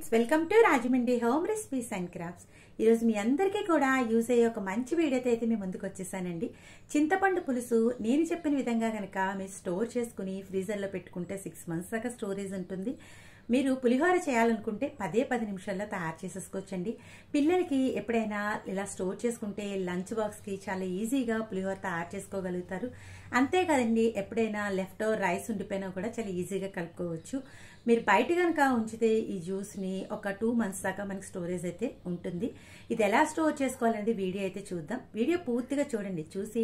friends welcome to Rajahmundry home recipes and crafts ఈరోజు మీ అందరికీ కూడా యూజ్ అయ్యే ఒక మంచి వీడియోతో అయితే మీ ముందుకు వచ్చేసానండి చింతపండు పులుసు నేను చెప్పిన విధంగా కనుక మీరు స్టోర్ చేసుకుని ఫ్రీజర్లో పెట్టుకుంటే సిక్స్ మంత్స్ దాకా స్టోరేజ్ ఉంటుంది మీరు పులిహోర చేయాలనుకుంటే పదే పది నిమిషాల్లో తయారు చేసేసుకోవచ్చండి పిల్లలకి ఎప్పుడైనా ఇలా స్టోర్ చేసుకుంటే లంచ్ బాక్స్కి చాలా ఈజీగా పులిహోర తయారు చేసుకోగలుగుతారు అంతేకాదండి ఎప్పుడైనా లెఫ్ట్ రైస్ ఉండిపోయినా కూడా చాలా ఈజీగా కలుపుకోవచ్చు మీరు బయట కనుక ఉంచితే ఈ జ్యూస్ని ఒక టూ మంత్స్ దాకా మనకి స్టోరేజ్ అయితే ఉంటుంది ఇది ఎలా స్టోర్ చేసుకోవాలనేది వీడియో అయితే చూద్దాం వీడియో పూర్తిగా చూడండి చూసి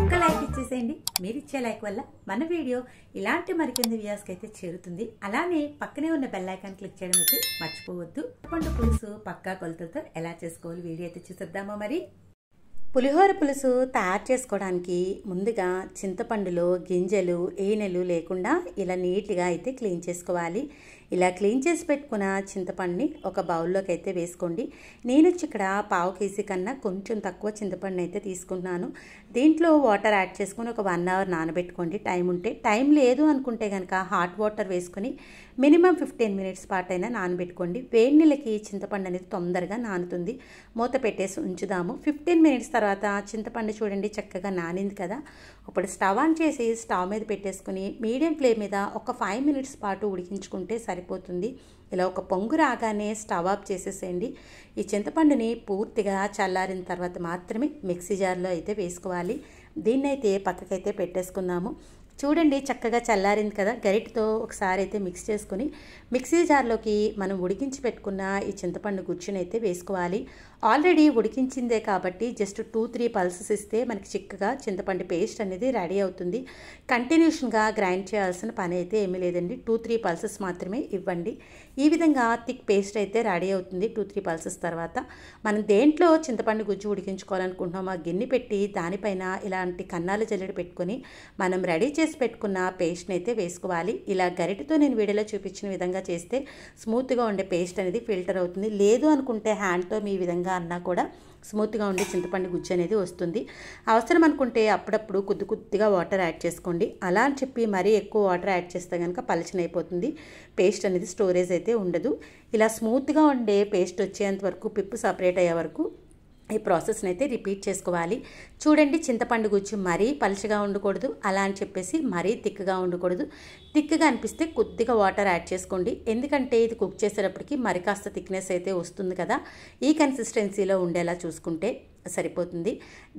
ఒక్క లైక్ ఇచ్చేసేయండి మీరు ఇచ్చే లైక్ వల్ల మన వీడియో ఇలాంటి మరికొన్ని వ్యూస్కి అయితే చేరుతుంది అలానే పక్కనే ఉన్న బెల్ ఐకాన్ క్లిక్ చేయడం అయితే మర్చిపోవద్దు పండు పులుసు పక్కా కొలతలతో ఎలా చేసుకోవాలి వీడియో అయితే చూసేద్దామా మరి పులిహోర పులుసు తయారు చేసుకోవడానికి ముందుగా చింతపండులో గింజలు ఏనెలు లేకుండా ఇలా నీట్గా అయితే క్లీన్ చేసుకోవాలి ఇలా క్లీన్ చేసి పెట్టుకున్న చింతపండుని ఒక బౌల్లోకి అయితే వేసుకోండి నేను వచ్చి ఇక్కడ పావు కేజీ కన్నా కొంచెం తక్కువ చింతపండు అయితే తీసుకున్నాను దీంట్లో వాటర్ యాడ్ చేసుకొని ఒక వన్ అవర్ నానబెట్టుకోండి టైం ఉంటే టైం లేదు అనుకుంటే కనుక హాట్ వాటర్ వేసుకొని మినిమం ఫిఫ్టీన్ మినిట్స్ పాటైనా నానబెట్టుకోండి వేడి నీళ్ళకి చింతపండు అనేది తొందరగా నానుతుంది మూత పెట్టేసి ఉంచుదాము ఫిఫ్టీన్ మినిట్స్ తర్వాత చింతపండు చూడండి చక్కగా నానింది కదా ఇప్పుడు స్టవ్ ఆన్ చేసి స్టవ్ మీద పెట్టేసుకుని మీడియం ఫ్లేమ్ మీద ఒక ఫైవ్ మినిట్స్ పాటు ఉడికించుకుంటే సరిపోతుంది ఇలా ఒక పొంగు రాగానే స్టవ్ ఆఫ్ చేసేసేయండి ఈ చింతపండుని పూర్తిగా చల్లారిన తర్వాత మాత్రమే మిక్సీ జార్లో అయితే వేసుకోవాలి దీన్నైతే పక్కకైతే పెట్టేసుకుందాము చూడండి చక్కగా చల్లారింది కదా గరిటతో ఒకసారి అయితే మిక్స్ చేసుకుని మిక్సీ జార్లోకి మనం ఉడికించి పెట్టుకున్న ఈ చింతపండు గుజ్జును అయితే వేసుకోవాలి ఆల్రెడీ ఉడికించిందే కాబట్టి జస్ట్ టూ త్రీ పల్సెస్ ఇస్తే మనకి చిక్కగా చింతపండు పేస్ట్ అనేది రెడీ అవుతుంది కంటిన్యూషన్గా గ్రైండ్ చేయాల్సిన పని అయితే ఏమీ లేదండి టూ త్రీ పల్సెస్ మాత్రమే ఇవ్వండి ఈ విధంగా థిక్ పేస్ట్ అయితే రెడీ అవుతుంది టూ త్రీ పల్సెస్ తర్వాత మనం దేంట్లో చింతపండు గుజ్జు ఉడికించుకోవాలనుకుంటున్నాం ఆ గిన్నె పెట్టి దానిపైన ఇలాంటి కన్నాల జల్లెడ పెట్టుకొని మనం రెడీ చేసి చేసి పెట్టుకున్న పేస్ట్ని అయితే వేసుకోవాలి ఇలా గరిటతో నేను వీడియోలో చూపించిన విధంగా చేస్తే స్మూత్గా ఉండే పేస్ట్ అనేది ఫిల్టర్ అవుతుంది లేదు అనుకుంటే హ్యాండ్తో మీ విధంగా అన్నా కూడా స్మూత్గా ఉండే చింతపండు గుజ్జు అనేది వస్తుంది అవసరం అనుకుంటే అప్పుడప్పుడు కొద్ది కొద్దిగా వాటర్ యాడ్ చేసుకోండి అలా అని చెప్పి మరీ ఎక్కువ వాటర్ యాడ్ చేస్తే కనుక అయిపోతుంది పేస్ట్ అనేది స్టోరేజ్ అయితే ఉండదు ఇలా స్మూత్గా ఉండే పేస్ట్ వచ్చేంత వరకు పిప్పు సపరేట్ అయ్యే వరకు ఈ ప్రాసెస్ని అయితే రిపీట్ చేసుకోవాలి చూడండి చింతపండు గుజ్జు మరీ పలుచగా ఉండకూడదు అలా అని చెప్పేసి మరీ తిక్కగా ఉండకూడదు థిక్గా అనిపిస్తే కొద్దిగా వాటర్ యాడ్ చేసుకోండి ఎందుకంటే ఇది కుక్ చేసేటప్పటికి మరి కాస్త థిక్నెస్ అయితే వస్తుంది కదా ఈ కన్సిస్టెన్సీలో ఉండేలా చూసుకుంటే సరిపోతుంది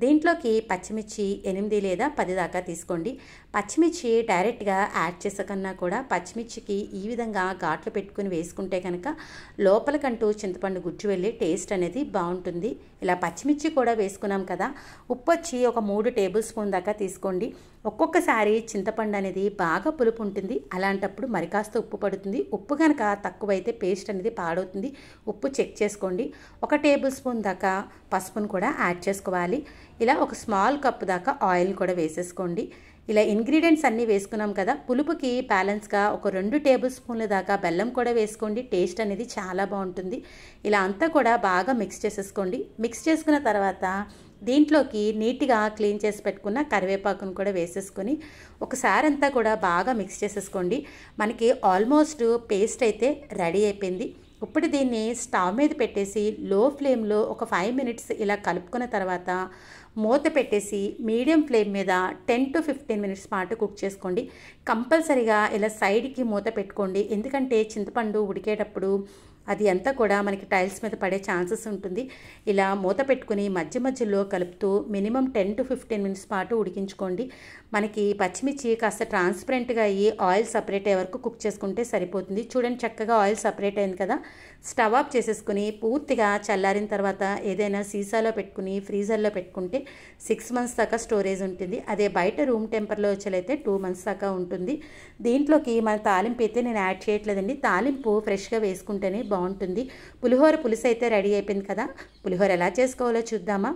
దీంట్లోకి పచ్చిమిర్చి ఎనిమిది లేదా పది దాకా తీసుకోండి పచ్చిమిర్చి డైరెక్ట్గా యాడ్ చేసకన్నా కూడా పచ్చిమిర్చికి ఈ విధంగా ఘాట్లు పెట్టుకుని వేసుకుంటే కనుక లోపలికంటూ చింతపండు గుజ్జు వెళ్ళి టేస్ట్ అనేది బాగుంటుంది ఇలా పచ్చిమిర్చి కూడా వేసుకున్నాం కదా ఉప్పు వచ్చి ఒక మూడు టేబుల్ స్పూన్ దాకా తీసుకోండి ఒక్కొక్కసారి చింతపండు అనేది బాగా పులుపు ఉంటుంది అలాంటప్పుడు మరి కాస్త ఉప్పు పడుతుంది ఉప్పు కనుక తక్కువైతే పేస్ట్ అనేది పాడవుతుంది ఉప్పు చెక్ చేసుకోండి ఒక టేబుల్ స్పూన్ దాకా పసుపును కూడా యాడ్ చేసుకోవాలి ఇలా ఒక స్మాల్ కప్ దాకా ఆయిల్ కూడా వేసేసుకోండి ఇలా ఇంగ్రీడియంట్స్ అన్నీ వేసుకున్నాం కదా పులుపుకి బ్యాలెన్స్గా ఒక రెండు టేబుల్ స్పూన్ల దాకా బెల్లం కూడా వేసుకోండి టేస్ట్ అనేది చాలా బాగుంటుంది ఇలా అంతా కూడా బాగా మిక్స్ చేసేసుకోండి మిక్స్ చేసుకున్న తర్వాత దీంట్లోకి నీట్గా క్లీన్ చేసి పెట్టుకున్న కరివేపాకును కూడా వేసేసుకొని ఒకసారి అంతా కూడా బాగా మిక్స్ చేసేసుకోండి మనకి ఆల్మోస్ట్ పేస్ట్ అయితే రెడీ అయిపోయింది ఇప్పుడు దీన్ని స్టవ్ మీద పెట్టేసి లో ఫ్లేమ్లో ఒక ఫైవ్ మినిట్స్ ఇలా కలుపుకున్న తర్వాత మూత పెట్టేసి మీడియం ఫ్లేమ్ మీద టెన్ టు ఫిఫ్టీన్ మినిట్స్ పాటు కుక్ చేసుకోండి కంపల్సరీగా ఇలా సైడ్కి మూత పెట్టుకోండి ఎందుకంటే చింతపండు ఉడికేటప్పుడు అది అంతా కూడా మనకి టైల్స్ మీద పడే ఛాన్సెస్ ఉంటుంది ఇలా మూత పెట్టుకుని మధ్య మధ్యలో కలుపుతూ minimum ten to fifteen minutes పాటు ఉడికించుకోండి మనకి పచ్చిమిర్చి కాస్త ట్రాన్స్పరెంట్గా అయ్యి ఆయిల్ సపరేట్ అయ్యే వరకు కుక్ చేసుకుంటే సరిపోతుంది చూడండి చక్కగా ఆయిల్ సపరేట్ అయింది కదా స్టవ్ ఆఫ్ చేసేసుకుని పూర్తిగా చల్లారిన తర్వాత ఏదైనా సీసాలో పెట్టుకుని ఫ్రీజర్లో పెట్టుకుంటే సిక్స్ మంత్స్ దాకా స్టోరేజ్ ఉంటుంది అదే బయట రూమ్ టెంపర్లో వచ్చేలైతే టూ మంత్స్ దాకా ఉంటుంది దీంట్లోకి మన తాలింపు అయితే నేను యాడ్ చేయట్లేదండి తాలింపు ఫ్రెష్గా వేసుకుంటేనే బాగుంటుంది బాగుంటుంది పులిహోర పులుసు అయితే రెడీ అయిపోయింది కదా పులిహోర ఎలా చేసుకోవాలో చూద్దామా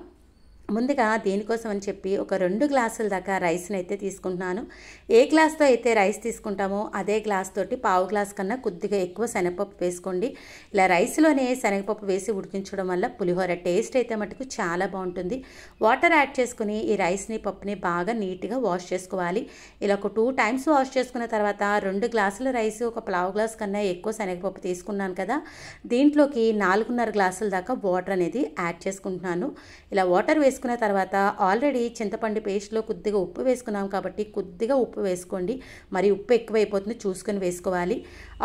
ముందుగా దీనికోసం అని చెప్పి ఒక రెండు గ్లాసుల దాకా రైస్ని అయితే తీసుకుంటున్నాను ఏ గ్లాస్తో అయితే రైస్ తీసుకుంటామో అదే గ్లాస్ తోటి పావు గ్లాస్ కన్నా కొద్దిగా ఎక్కువ శనగపప్పు వేసుకోండి ఇలా రైస్లోనే శనగపప్పు వేసి ఉడికించడం వల్ల పులిహోర టేస్ట్ అయితే మటుకు చాలా బాగుంటుంది వాటర్ యాడ్ చేసుకుని ఈ రైస్ని పప్పుని బాగా నీట్గా వాష్ చేసుకోవాలి ఇలా ఒక టూ టైమ్స్ వాష్ చేసుకున్న తర్వాత రెండు గ్లాసుల రైస్ ఒక పావు గ్లాస్ కన్నా ఎక్కువ శనగపప్పు తీసుకున్నాను కదా దీంట్లోకి నాలుగున్నర గ్లాసుల దాకా వాటర్ అనేది యాడ్ చేసుకుంటున్నాను ఇలా వాటర్ వేసి వేసుకున్న తర్వాత ఆల్రెడీ చింతపండు పేస్ట్లో కొద్దిగా ఉప్పు వేసుకున్నాం కాబట్టి కొద్దిగా ఉప్పు వేసుకోండి మరి ఉప్పు ఎక్కువైపోతుంది చూసుకొని వేసుకోవాలి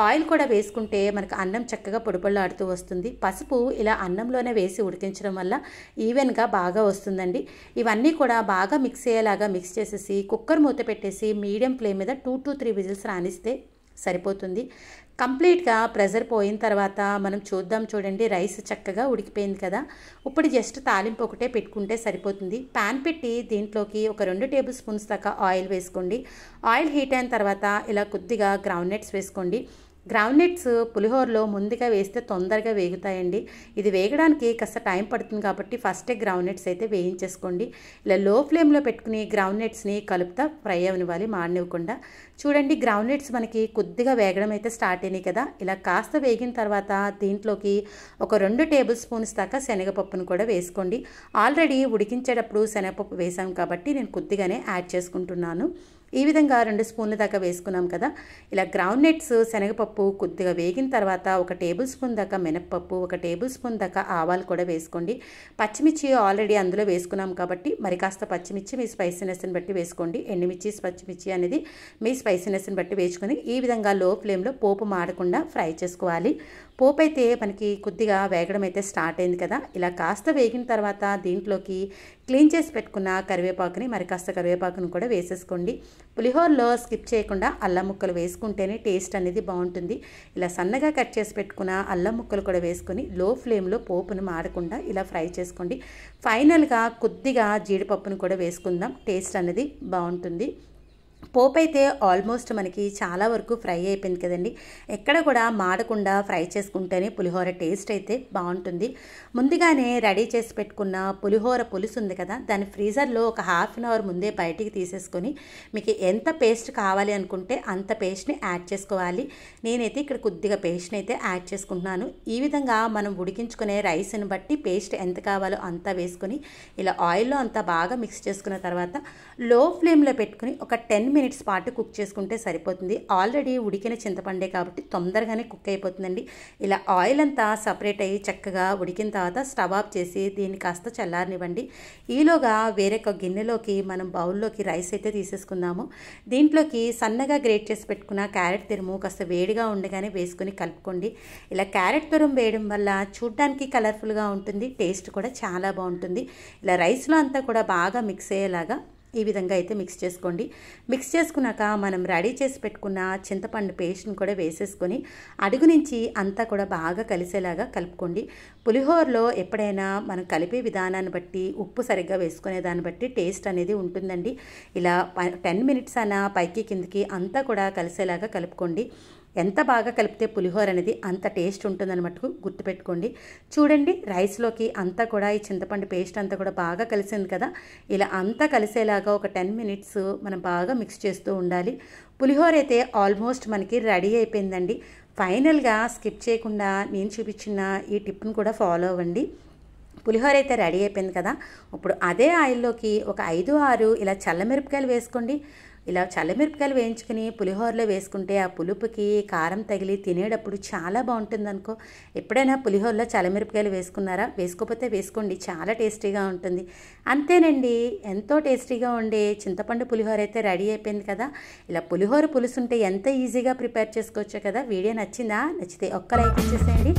ఆయిల్ కూడా వేసుకుంటే మనకు అన్నం చక్కగా ఆడుతూ వస్తుంది పసుపు ఇలా అన్నంలోనే వేసి ఉడికించడం వల్ల ఈవెన్గా బాగా వస్తుందండి ఇవన్నీ కూడా బాగా మిక్స్ అయ్యేలాగా మిక్స్ చేసేసి కుక్కర్ మూత పెట్టేసి మీడియం ఫ్లేమ్ మీద టూ టు త్రీ విజిల్స్ రాణిస్తే సరిపోతుంది కంప్లీట్గా ప్రెజర్ పోయిన తర్వాత మనం చూద్దాం చూడండి రైస్ చక్కగా ఉడికిపోయింది కదా ఇప్పుడు జస్ట్ తాలింపు ఒకటే పెట్టుకుంటే సరిపోతుంది ప్యాన్ పెట్టి దీంట్లోకి ఒక రెండు టేబుల్ స్పూన్స్ దాకా ఆయిల్ వేసుకోండి ఆయిల్ హీట్ అయిన తర్వాత ఇలా కొద్దిగా గ్రౌండ్ నట్స్ వేసుకోండి గ్రౌండ్నట్స్ పులిహోరలో ముందుగా వేస్తే తొందరగా వేగుతాయండి ఇది వేగడానికి కాస్త టైం పడుతుంది కాబట్టి ఫస్టే గ్రౌండ్నట్స్ అయితే వేయించేసుకోండి ఇలా లో ఫ్లేమ్లో పెట్టుకుని గ్రౌండ్నట్స్ని కలుపుతా ఫ్రై అవనివ్వాలి మాడనివ్వకుండా చూడండి గ్రౌండ్నట్స్ మనకి కొద్దిగా వేగడం అయితే స్టార్ట్ అయినాయి కదా ఇలా కాస్త వేగిన తర్వాత దీంట్లోకి ఒక రెండు టేబుల్ స్పూన్స్ దాకా శనగపప్పును కూడా వేసుకోండి ఆల్రెడీ ఉడికించేటప్పుడు శనగపప్పు వేసాం కాబట్టి నేను కొద్దిగానే యాడ్ చేసుకుంటున్నాను ఈ విధంగా రెండు స్పూన్ల దాకా వేసుకున్నాం కదా ఇలా గ్రౌండ్ నట్స్ శనగపప్పు కొద్దిగా వేగిన తర్వాత ఒక టేబుల్ స్పూన్ దాకా మినప్పప్పు ఒక టేబుల్ స్పూన్ దాకా ఆవాలు కూడా వేసుకోండి పచ్చిమిర్చి ఆల్రెడీ అందులో వేసుకున్నాం కాబట్టి మరి కాస్త పచ్చిమిర్చి మీ స్పైసీనెస్ని బట్టి వేసుకోండి ఎండుమిర్చి పచ్చిమిర్చి అనేది మీ స్పైసీనెస్ని బట్టి వేసుకొని ఈ విధంగా లో ఫ్లేమ్లో పోపు మాడకుండా ఫ్రై చేసుకోవాలి పోపు అయితే మనకి కొద్దిగా వేగడం అయితే స్టార్ట్ అయింది కదా ఇలా కాస్త వేగిన తర్వాత దీంట్లోకి క్లీన్ చేసి పెట్టుకున్న కరివేపాకుని మరి కాస్త కరివేపాకును కూడా వేసేసుకోండి పులిహోరలో స్కిప్ చేయకుండా అల్లం ముక్కలు వేసుకుంటేనే టేస్ట్ అనేది బాగుంటుంది ఇలా సన్నగా కట్ చేసి పెట్టుకున్న అల్లం ముక్కలు కూడా వేసుకొని లో ఫ్లేమ్లో పోపును మాడకుండా ఇలా ఫ్రై చేసుకోండి ఫైనల్గా కొద్దిగా జీడిపప్పును కూడా వేసుకుందాం టేస్ట్ అనేది బాగుంటుంది పోపు అయితే ఆల్మోస్ట్ మనకి చాలా వరకు ఫ్రై అయిపోయింది కదండి ఎక్కడ కూడా మాడకుండా ఫ్రై చేసుకుంటేనే పులిహోర టేస్ట్ అయితే బాగుంటుంది ముందుగానే రెడీ చేసి పెట్టుకున్న పులిహోర పులుసు ఉంది కదా దాన్ని ఫ్రీజర్లో ఒక హాఫ్ అన్ అవర్ ముందే బయటికి తీసేసుకొని మీకు ఎంత పేస్ట్ కావాలి అనుకుంటే అంత పేస్ట్ని యాడ్ చేసుకోవాలి నేనైతే ఇక్కడ కొద్దిగా పేస్ట్ని అయితే యాడ్ చేసుకుంటున్నాను ఈ విధంగా మనం ఉడికించుకునే రైస్ని బట్టి పేస్ట్ ఎంత కావాలో అంతా వేసుకొని ఇలా ఆయిల్లో అంతా బాగా మిక్స్ చేసుకున్న తర్వాత లో ఫ్లేమ్లో పెట్టుకుని ఒక టెన్ మినిట్స్ పాటు కుక్ చేసుకుంటే సరిపోతుంది ఆల్రెడీ ఉడికిన చింతపండే కాబట్టి తొందరగానే కుక్ అయిపోతుందండి ఇలా ఆయిల్ అంతా సపరేట్ అయ్యి చక్కగా ఉడికిన తర్వాత స్టవ్ ఆఫ్ చేసి దీన్ని కాస్త చల్లారనివ్వండి ఈలోగా వేరొక గిన్నెలోకి మనం బౌల్లోకి రైస్ అయితే తీసేసుకుందాము దీంట్లోకి సన్నగా గ్రేట్ చేసి పెట్టుకున్న క్యారెట్ తురుము కాస్త వేడిగా ఉండగానే వేసుకుని కలుపుకోండి ఇలా క్యారెట్ తురుము వేయడం వల్ల చూడ్డానికి కలర్ఫుల్గా ఉంటుంది టేస్ట్ కూడా చాలా బాగుంటుంది ఇలా రైస్లో అంతా కూడా బాగా మిక్స్ అయ్యేలాగా ఈ విధంగా అయితే మిక్స్ చేసుకోండి మిక్స్ చేసుకున్నాక మనం రెడీ చేసి పెట్టుకున్న చింతపండు పేస్ట్ని కూడా వేసేసుకొని అడుగు నుంచి అంతా కూడా బాగా కలిసేలాగా కలుపుకోండి పులిహోరలో ఎప్పుడైనా మనం కలిపే విధానాన్ని బట్టి ఉప్పు సరిగ్గా వేసుకునే దాన్ని బట్టి టేస్ట్ అనేది ఉంటుందండి ఇలా టెన్ మినిట్స్ అన్న పైకి కిందికి అంతా కూడా కలిసేలాగా కలుపుకోండి ఎంత బాగా కలిపితే పులిహోర అనేది అంత టేస్ట్ ఉంటుంది మటుకు గుర్తుపెట్టుకోండి చూడండి రైస్లోకి అంతా కూడా ఈ చింతపండు పేస్ట్ అంతా కూడా బాగా కలిసింది కదా ఇలా అంతా కలిసేలాగా వచ్చేలాగా ఒక టెన్ మినిట్స్ మనం బాగా మిక్స్ చేస్తూ ఉండాలి పులిహోర అయితే ఆల్మోస్ట్ మనకి రెడీ అయిపోయిందండి ఫైనల్గా స్కిప్ చేయకుండా నేను చూపించిన ఈ టిప్ను కూడా ఫాలో అవ్వండి పులిహోర అయితే రెడీ అయిపోయింది కదా ఇప్పుడు అదే ఆయిల్లోకి ఒక ఐదు ఆరు ఇలా చల్లమిరపకాయలు వేసుకోండి ఇలా చల్లమిరపకాయలు వేయించుకుని పులిహోరలో వేసుకుంటే ఆ పులుపుకి కారం తగిలి తినేటప్పుడు చాలా బాగుంటుంది అనుకో ఎప్పుడైనా పులిహోరలో చల్లమిరపకాయలు వేసుకున్నారా వేసుకోకపోతే వేసుకోండి చాలా టేస్టీగా ఉంటుంది అంతేనండి ఎంతో టేస్టీగా ఉండే చింతపండు పులిహోర అయితే రెడీ అయిపోయింది కదా ఇలా పులిహోర పులుసుంటే ఎంత ఈజీగా ప్రిపేర్ చేసుకోవచ్చో కదా వీడియో నచ్చిందా నచ్చితే ఒక్క లైక్ ఇచ్చేసేయండి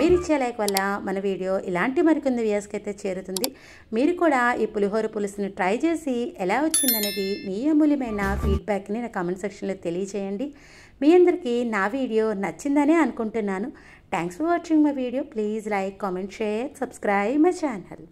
మీరు ఇచ్చే లైక్ వల్ల మన వీడియో ఇలాంటి మరికొన్ని వ్యూస్కి అయితే చేరుతుంది మీరు కూడా ఈ పులిహోర పులుసుని ట్రై చేసి ఎలా వచ్చిందనేది మీ అమూల్యమైన ఫీడ్బ్యాక్ని నా కామెంట్ సెక్షన్లో తెలియజేయండి మీ అందరికీ నా వీడియో నచ్చిందనే అనుకుంటున్నాను thanks for watching my video please like comment share subscribe my channel